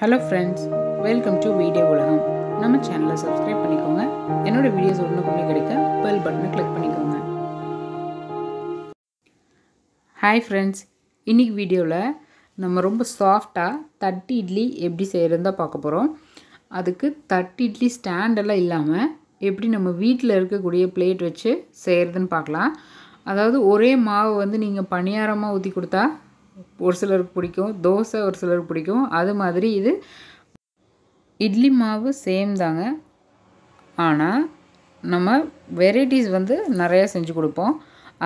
hello friends welcome to video உலகம் நம்ம சேனலை சப்ஸ்கிரைப் பண்ணிக்கோங்க என்னோடய வீடியோஸ் உடனுக்குள்ளே கிடைக்க பெல் பட்டனை கிளிக் பண்ணிக்கோங்க ஹாய் ஃப்ரெண்ட்ஸ் இன்றைக்கி வீடியோவில் நம்ம ரொம்ப சாஃப்டாக தட்டு இட்லி எப்படி செய்கிறதா பார்க்க போகிறோம் அதுக்கு தட்டு இட்லி ஸ்டாண்டெல்லாம் இல்லாமல் எப்படி நம்ம வீட்டில் இருக்கக்கூடிய பிளேட் வச்சு செய்கிறதுன்னு பார்க்கலாம் அதாவது ஒரே மாவு வந்து நீங்கள் பணியாரமாக ஊற்றி கொடுத்தா ஒரு சிலருக்கு பிடிக்கும் தோசை ஒரு சிலருக்கு பிடிக்கும் அது மாதிரி இது இட்லி மாவு சேம் தாங்க ஆனால் நம்ம வெரைட்டிஸ் வந்து நிறையா செஞ்சு கொடுப்போம்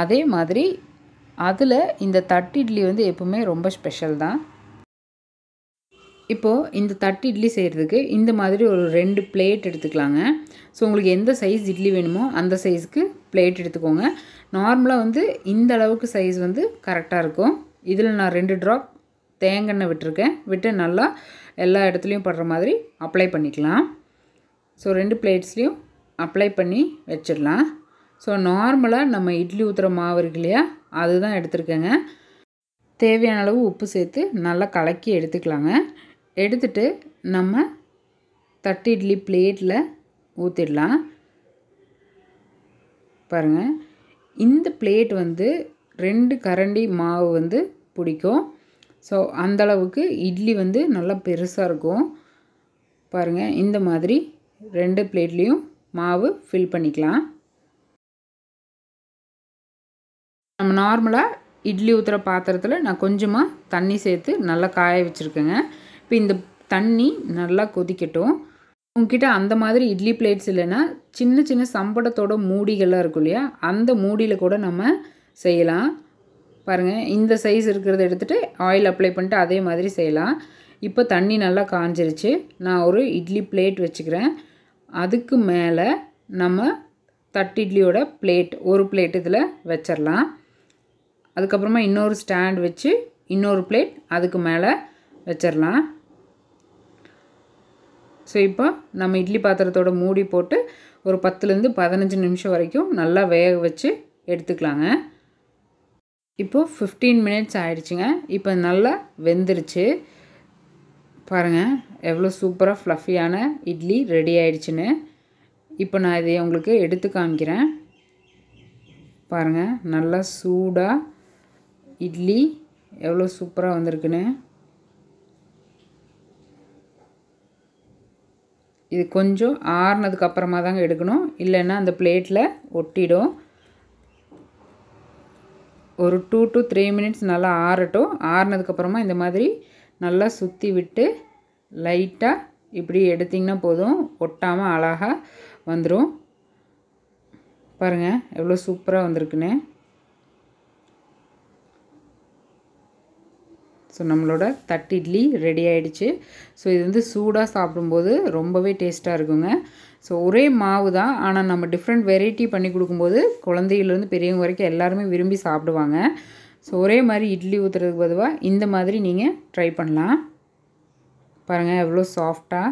அதே மாதிரி அதில் இந்த தட்டு இட்லி வந்து எப்பவுமே ரொம்ப ஸ்பெஷல் தான் இப்போது இந்த தட்டு இட்லி செய்கிறதுக்கு இந்த மாதிரி ஒரு ரெண்டு பிளேட் எடுத்துக்கலாங்க ஸோ உங்களுக்கு எந்த சைஸ் இட்லி வேணுமோ அந்த சைஸுக்கு பிளேட் எடுத்துக்கோங்க நார்மலாக வந்து இந்த அளவுக்கு சைஸ் வந்து கரெக்டாக இருக்கும் இதில் நான் ரெண்டு ட்ராப் தேங்காய் விட்டுருக்கேன் விட்டு நல்லா எல்லா இடத்துலையும் படுற மாதிரி அப்ளை பண்ணிக்கலாம் ஸோ ரெண்டு பிளேட்ஸ்லேயும் அப்ளை பண்ணி வச்சிடலாம் ஸோ நார்மலாக நம்ம இட்லி ஊற்றுற மாவு இருக்கு இல்லையா அதுதான் எடுத்துருக்கேங்க தேவையான அளவு உப்பு சேர்த்து நல்லா கலக்கி எடுத்துக்கலாங்க எடுத்துட்டு நம்ம தட்டு இட்லி பிளேட்டில் ஊற்றிடலாம் பாருங்கள் இந்த பிளேட் வந்து ரெண்டு கரண்டி மாவு வந்து பிடிக்கும் ஸோ அந்தளவுக்கு இட்லி வந்து நல்லா பெருசாக இருக்கும் பாருங்கள் இந்த மாதிரி ரெண்டு பிளேட்லேயும் மாவு ஃபில் பண்ணிக்கலாம் நம்ம நார்மலாக இட்லி ஊற்றுற பாத்திரத்தில் நான் கொஞ்சமாக தண்ணி சேர்த்து நல்லா காய வச்சுருக்கேங்க இப்போ இந்த தண்ணி நல்லா கொதிக்கட்டும் உங்ககிட்ட அந்த மாதிரி இட்லி பிளேட்ஸ் இல்லைன்னா சின்ன சின்ன சம்படத்தோட மூடிகள்லாம் இருக்கும் இல்லையா அந்த மூடியில் கூட நம்ம செய்யலாம் பாருங்கள் இந்த சைஸ் இருக்கிறத எடுத்துகிட்டு ஆயில் அப்ளை பண்ணிட்டு அதே மாதிரி செய்யலாம் இப்போ தண்ணி நல்லா காஞ்சிருச்சு நான் ஒரு இட்லி பிளேட் வச்சுக்கிறேன் அதுக்கு மேலே நம்ம தட்டு இட்லியோட பிளேட் ஒரு பிளேட் இதில் வச்சிடலாம் அதுக்கப்புறமா இன்னொரு ஸ்டாண்ட் வச்சு இன்னொரு பிளேட் அதுக்கு மேலே வச்சிடலாம் ஸோ இப்போ நம்ம இட்லி பாத்திரத்தோட மூடி போட்டு ஒரு பத்துலேருந்து பதினஞ்சு நிமிஷம் வரைக்கும் நல்லா வேக வச்சு எடுத்துக்கலாங்க இப்போது ஃபிஃப்டீன் மினிட்ஸ் ஆயிடுச்சுங்க இப்போ நல்லா வெந்துருச்சு பாருங்கள் எவ்வளோ சூப்பராக ஃப்ளஃபியான இட்லி ரெடி ஆயிடுச்சுன்னு இப்போ நான் இதை உங்களுக்கு எடுத்து காமிக்கிறேன் பாருங்கள் நல்லா சூடாக இட்லி எவ்வளோ சூப்பராக வந்திருக்குன்னு இது கொஞ்சம் ஆறுனதுக்கு அப்புறமா தாங்க எடுக்கணும் இல்லைன்னா அந்த பிளேட்டில் ஒட்டிடும் ஒரு டூ டு த்ரீ மினிட்ஸ் நல்லா ஆறட்டும் ஆறினதுக்கப்புறமா இந்த மாதிரி நல்லா சுற்றி விட்டு லைட்டாக இப்படி எடுத்திங்கன்னா போதும் ஒட்டாமல் அழகாக வந்துடும் பாருங்கள் எவ்வளோ சூப்பராக வந்திருக்குன்னு ஸோ நம்மளோட தட்டு இட்லி ரெடி ஆகிடுச்சு ஸோ இது வந்து சூடாக சாப்பிடும்போது ரொம்பவே டேஸ்ட்டாக இருக்குங்க ஸோ ஒரே மாவு தான் ஆனால் நம்ம டிஃப்ரெண்ட் வெரைட்டி பண்ணி கொடுக்கும்போது குழந்தையிலேருந்து பெரியவங்க வரைக்கும் எல்லாருமே விரும்பி சாப்பிடுவாங்க ஸோ ஒரே மாதிரி இட்லி ஊற்றுறதுக்கு பதிவாக இந்த மாதிரி நீங்கள் ட்ரை பண்ணலாம் பாருங்கள் எவ்வளோ சாஃப்டாக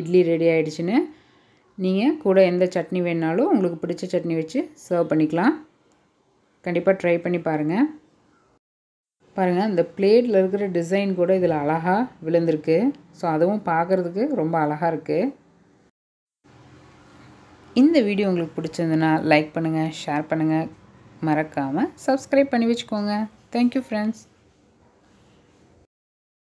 இட்லி ரெடி ஆகிடுச்சின்னு நீங்கள் கூட எந்த சட்னி வேணாலும் உங்களுக்கு பிடிச்ச சட்னி வச்சு சர்வ் பண்ணிக்கலாம் கண்டிப்பாக ட்ரை பண்ணி பாருங்கள் பாருங்கள் அந்த பிளேட்டில் இருக்கிற டிசைன் கூட இதில் அழகாக விழுந்திருக்கு ஸோ அதுவும் பார்க்குறதுக்கு ரொம்ப அழகாக இருக்குது இந்த வீடியோ உங்களுக்கு பிடிச்சிருந்துன்னா லைக் பண்ணுங்கள் ஷேர் பண்ணுங்கள் மறக்காமல் சப்ஸ்கிரைப் பண்ணி வச்சுக்கோங்க தேங்க்யூ ஃப்ரெண்ட்ஸ்